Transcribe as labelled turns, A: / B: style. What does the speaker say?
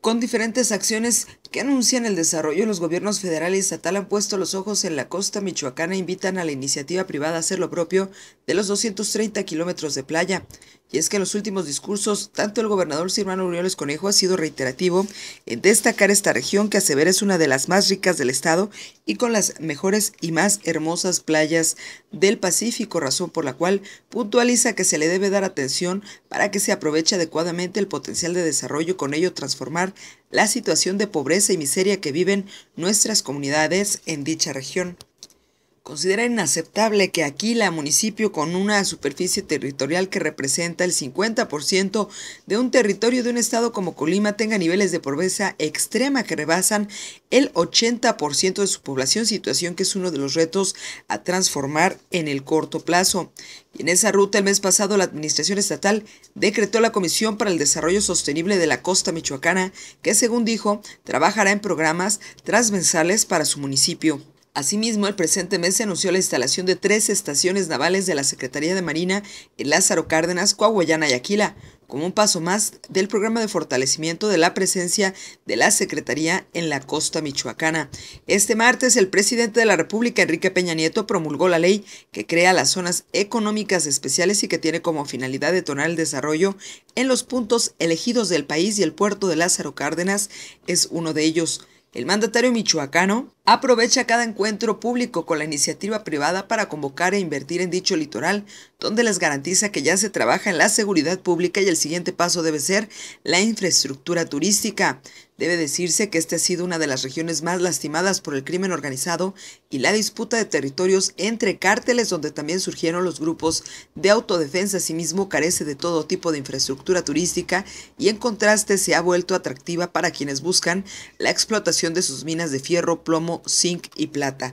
A: con diferentes acciones que anuncian el desarrollo, los gobiernos federales y estatal han puesto los ojos en la costa michoacana e invitan a la iniciativa privada a hacer lo propio de los 230 kilómetros de playa. Y es que en los últimos discursos, tanto el gobernador Silvano Urioles Conejo ha sido reiterativo en destacar esta región que asevera es una de las más ricas del estado y con las mejores y más hermosas playas del Pacífico, razón por la cual puntualiza que se le debe dar atención para que se aproveche adecuadamente el potencial de desarrollo con ello transformar la situación de pobreza y miseria que viven nuestras comunidades en dicha región. Considera inaceptable que aquí la municipio con una superficie territorial que representa el 50% de un territorio de un estado como Colima, tenga niveles de pobreza extrema que rebasan el 80% de su población, situación que es uno de los retos a transformar en el corto plazo. Y en esa ruta, el mes pasado, la Administración Estatal decretó la Comisión para el Desarrollo Sostenible de la Costa Michoacana, que según dijo, trabajará en programas transversales para su municipio. Asimismo, el presente mes se anunció la instalación de tres estaciones navales de la Secretaría de Marina en Lázaro Cárdenas, Coahuayana y Aquila, como un paso más del programa de fortalecimiento de la presencia de la Secretaría en la costa michoacana. Este martes, el presidente de la República, Enrique Peña Nieto, promulgó la ley que crea las zonas económicas especiales y que tiene como finalidad detonar el desarrollo en los puntos elegidos del país y el puerto de Lázaro Cárdenas es uno de ellos. El mandatario michoacano Aprovecha cada encuentro público con la iniciativa privada para convocar e invertir en dicho litoral, donde les garantiza que ya se trabaja en la seguridad pública y el siguiente paso debe ser la infraestructura turística. Debe decirse que esta ha sido una de las regiones más lastimadas por el crimen organizado y la disputa de territorios entre cárteles donde también surgieron los grupos de autodefensa. Asimismo, carece de todo tipo de infraestructura turística y en contraste se ha vuelto atractiva para quienes buscan la explotación de sus minas de fierro, plomo zinc y plata.